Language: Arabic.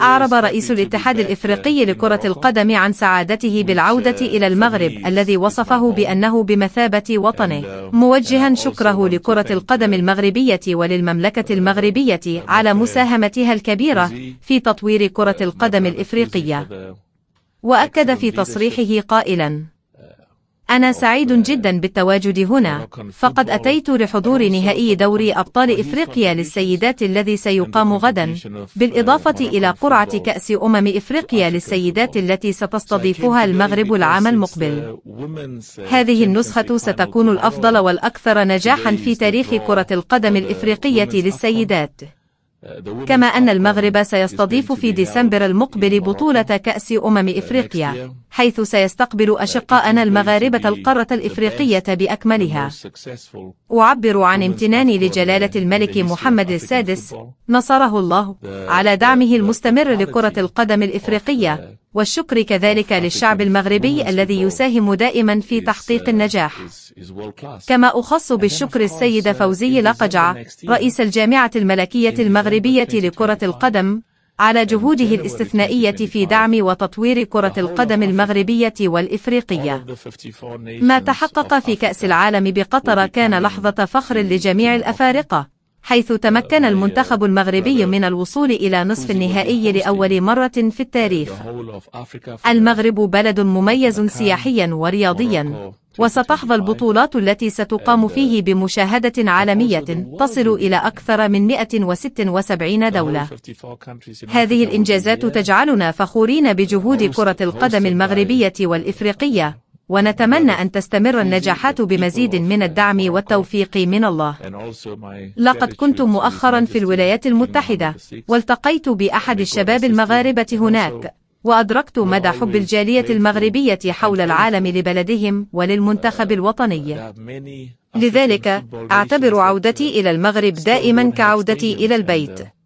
أعرب رئيس الاتحاد الإفريقي لكرة القدم عن سعادته بالعودة إلى المغرب الذي وصفه بأنه بمثابة وطنه موجها شكره لكرة القدم المغربية وللمملكة المغربية على مساهمتها الكبيرة في تطوير كرة القدم الإفريقية وأكد في تصريحه قائلاً أنا سعيد جدا بالتواجد هنا فقد أتيت لحضور نهائي دوري أبطال إفريقيا للسيدات الذي سيقام غدا بالإضافة إلى قرعة كأس أمم إفريقيا للسيدات التي ستستضيفها المغرب العام المقبل هذه النسخة ستكون الأفضل والأكثر نجاحا في تاريخ كرة القدم الإفريقية للسيدات كما أن المغرب سيستضيف في ديسمبر المقبل بطولة كأس أمم إفريقيا حيث سيستقبل أشقاءنا المغاربة القارة الإفريقية بأكملها أعبر عن امتناني لجلالة الملك محمد السادس نصره الله على دعمه المستمر لكرة القدم الإفريقية والشكر كذلك للشعب المغربي الذي يساهم دائما في تحقيق uh, النجاح كما أخص بالشكر السيد uh, فوزي لقجع رئيس الجامعة الملكية المغربية لكرة القدم على جهوده الاستثنائية في دعم وتطوير كرة القدم المغربية والإفريقية. ما تحقق في كأس العالم بقطر كان لحظة فخر لجميع الأفارقة، حيث تمكن المنتخب المغربي من الوصول إلى نصف النهائي لأول مرة في التاريخ المغرب بلد مميز سياحيا ورياضيا وستحظى البطولات التي ستقام فيه بمشاهدة عالمية تصل إلى أكثر من 176 دولة هذه الإنجازات تجعلنا فخورين بجهود كرة القدم المغربية والإفريقية ونتمنى أن تستمر النجاحات بمزيد من الدعم والتوفيق من الله لقد كنت مؤخرا في الولايات المتحدة والتقيت بأحد الشباب المغاربة هناك وأدركت مدى حب الجالية المغربية حول العالم لبلدهم وللمنتخب uh, الوطني لذلك أعتبر عودتي إلى المغرب دائما كعودتي إلى uh, البيت